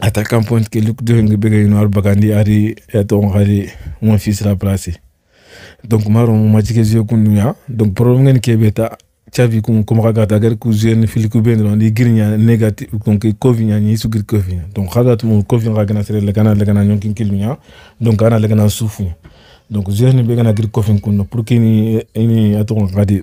attaquant pointe ke luk do ngi bege no arbakandi ari eto ngari mon fils la place donc maro mo majike je kunya donc problème ngen ke beta chavi kun kuma kaga ta gar ku jeune fil ben ron di girnya negatif donc covid nya ni su gir covid donc khadat mo covid ga gana sere le gana le gana nyon kin kilunya donc ana le gana sufu donc jeune be gana gir covid kun pour kini ini ato ngadi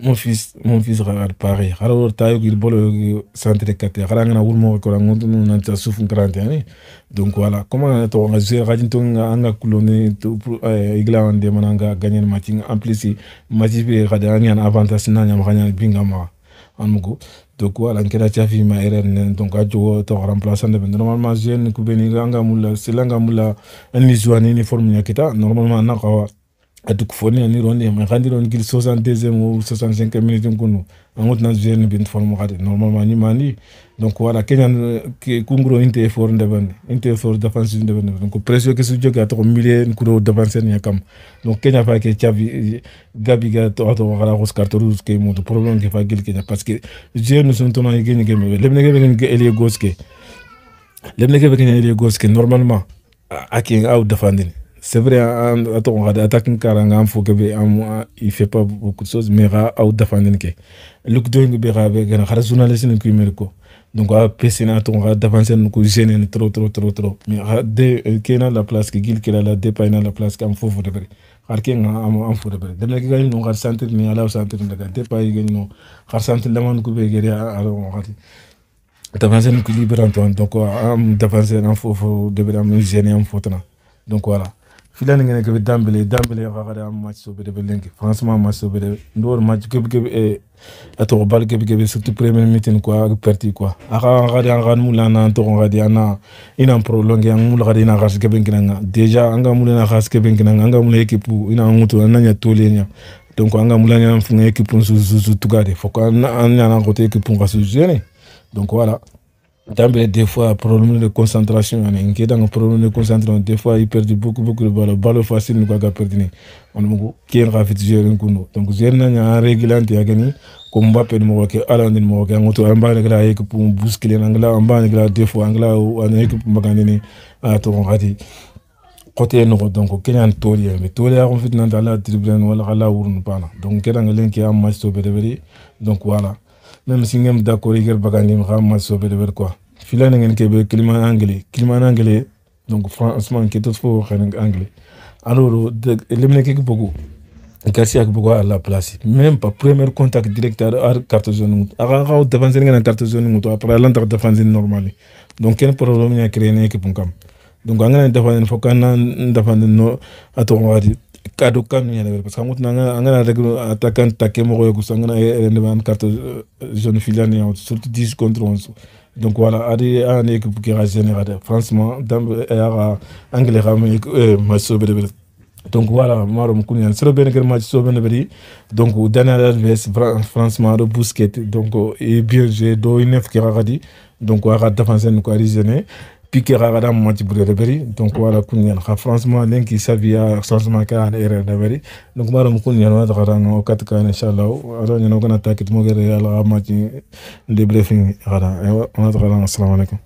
mon fils mon fils regarde Paris alors tayo il bol centre katé xara ngana wul mo nous ngon a nan ta sufu donc voilà comment to nga zé radin to anga coulonné kulone to pour eh, igla on gagner le gagner match en plus match bi xada ngi an avantage na nyam xanya binga ma donc voilà nkena tia fi ma erreur donc a jogo to remplaçant de normalement jeune ku beni nga nga mulla c'est la nga mulla en ni ni kita normalement na xawa ati kufoni ani ron yema kandi ron kiri 62e ou 65e minute nous en tina zuyeni bin formo kati normalement ni mani donc wala kenya ke une inte effort ndabani inte effort defense ndabani donc pression ke sujo ke atoko milie nkuro defense ni yakam donc kenya fa ke chavi gabi ga to ato wala ko skartoru ke mo to problème ke fa gil kenya parce que zuyeni sun tona yegeni ke mebe lebne ke begen ke elie goske lebne ke begen elie goske normalement akin au defendini c'est vrai hein, en to on attaque karanga am faut que am il fait pas beaucoup de choses mais ra out dafanden ke look doing be ra be gana journaliste ne kuy merko donc a pesina to on d'avancer ne ko gêner trop trop trop trop mais de kena euh, la place que gil a la de paina la place qu'am faut de vrai har ke nga am am faut de vrai de la gagne no khar centre ni ala centre de de pa gagne no khar centre la man ko be gere ala ah, ah, on khati d'avancer ne ko libérant donc am d'avancer en faut de vrai am gêner am faut donc voilà filan ngene ke dambele dambele yo xaxade am match so bede belenki franchement match so bede ndor match ke ke e ato bal ke ke surtout premier meeting quoi ak perti quoi axa xade an xan mula na to xade ana ina prolonge an mula xade ina xas ke ben kinanga déjà anga mula na xas ke ben kinanga anga mula équipe ina ngutu na nya tole nya donc anga mula nya fnga équipe nsu zu zu tugade foko an nya na côté équipe ngasujene donc voilà dans des fois problème de concentration on est dans un problème de concentration des fois il perd beaucoup beaucoup de balles balles faciles nous avons perdu on nous qui en rafit gérer un donc gérer n'a un règlement qui a gagné comme Mbappé de Maroc alors de que on tout en bas équipe pour bousculer l'anglais en bas de la des fois anglais ou ah, en équipe magané à tout on rate côté nous donc Kenya Tori mais Tori a fait dans la dribble wala la nous pas donc quel anglais qui a match to donc voilà même si même est d'accord il y a bagani mais match quoi filan ngeen kebe klima angle climat angle donc franchement ke tout fo xen angle alors limne ke bugu kasi ak bugu à la place même pas premier contact direct ar carte jaune aga ga défense ngeen carte jaune to après l'entre défense normal donc ken problème ya créer ne ke punkam donc angana défense fo kan défense no ato wadi kado kanu ya parce que ngut nanga angana rek attaquant takke mo ko ko sangana rendement carte jaune filani surtout 10 contre 11 donc voilà adi an équipe qui xa généra euh, de franchement anglais donc voilà marom kunyan hein. sero ben match ben donc dernier adverse franchement de Bousquet. donc euh, et bien j'ai do qui donc défense ko a pique raga da manti bude de beri donc wala kun yan kha franchement len ki savia changement ka an erreur de beri donc maram kun yan wa da no kat ka inshallah ado nyano kana takit mo gere yalla manti de briefing raga wa assalamu alaikum